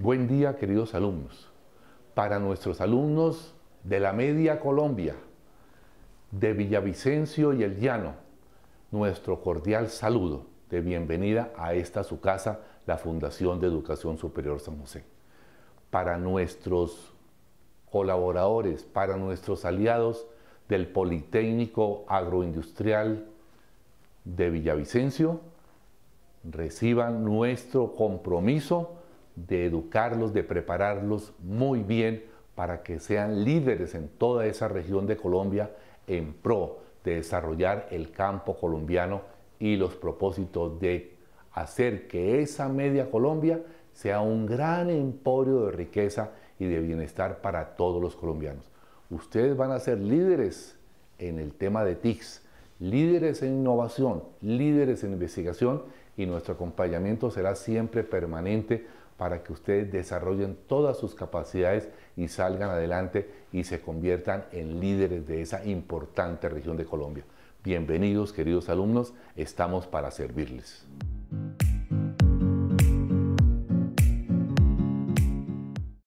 Buen día, queridos alumnos. Para nuestros alumnos de la media Colombia, de Villavicencio y El Llano, nuestro cordial saludo de bienvenida a esta su casa, la Fundación de Educación Superior San José. Para nuestros colaboradores, para nuestros aliados del Politécnico Agroindustrial de Villavicencio, reciban nuestro compromiso de educarlos, de prepararlos muy bien para que sean líderes en toda esa región de Colombia en pro de desarrollar el campo colombiano y los propósitos de hacer que esa media Colombia sea un gran emporio de riqueza y de bienestar para todos los colombianos. Ustedes van a ser líderes en el tema de TICS, líderes en innovación, líderes en investigación y nuestro acompañamiento será siempre permanente para que ustedes desarrollen todas sus capacidades y salgan adelante y se conviertan en líderes de esa importante región de Colombia. Bienvenidos, queridos alumnos, estamos para servirles.